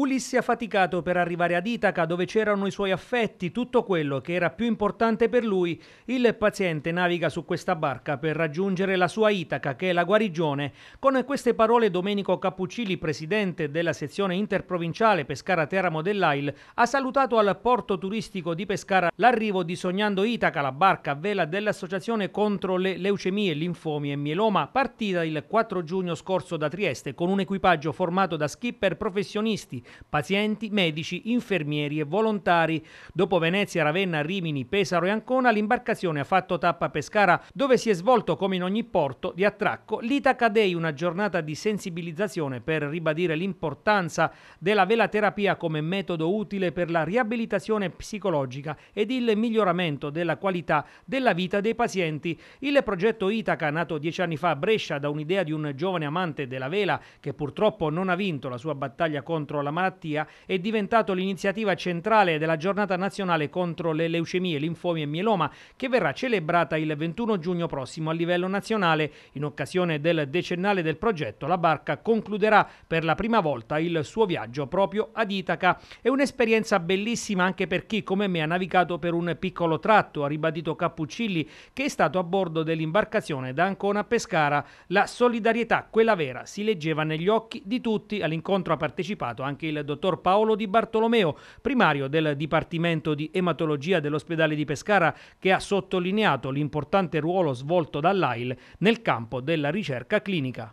Ulisse ha faticato per arrivare ad Itaca dove c'erano i suoi affetti, tutto quello che era più importante per lui. Il paziente naviga su questa barca per raggiungere la sua Itaca che è la guarigione. Con queste parole Domenico Cappuccili, presidente della sezione interprovinciale Pescara Teramo dell'AIL, ha salutato al porto turistico di Pescara l'arrivo di Sognando Itaca, la barca a vela dell'Associazione contro le leucemie, linfomi e mieloma, partita il 4 giugno scorso da Trieste con un equipaggio formato da skipper professionisti, pazienti, medici, infermieri e volontari. Dopo Venezia, Ravenna, Rimini, Pesaro e Ancona, l'imbarcazione ha fatto tappa a Pescara, dove si è svolto, come in ogni porto di attracco, l'Itaca Day, una giornata di sensibilizzazione per ribadire l'importanza della velaterapia come metodo utile per la riabilitazione psicologica ed il miglioramento della qualità della vita dei pazienti. Il progetto Itaca, nato dieci anni fa a Brescia da un'idea di un giovane amante della vela che purtroppo non ha vinto la sua battaglia contro la malattia, è diventato l'iniziativa centrale della giornata nazionale contro le leucemie, linfomi e mieloma, che verrà celebrata il 21 giugno prossimo a livello nazionale. In occasione del decennale del progetto, la barca concluderà per la prima volta il suo viaggio proprio ad Itaca. È un'esperienza bellissima anche per chi, come me, ha navigato per un piccolo tratto, ha ribadito Cappuccilli, che è stato a bordo dell'imbarcazione da Ancona a Pescara. La solidarietà, quella vera, si leggeva negli occhi di tutti. All'incontro ha partecipato anche anche il dottor Paolo Di Bartolomeo, primario del Dipartimento di Ematologia dell'ospedale di Pescara, che ha sottolineato l'importante ruolo svolto dall'AIL nel campo della ricerca clinica.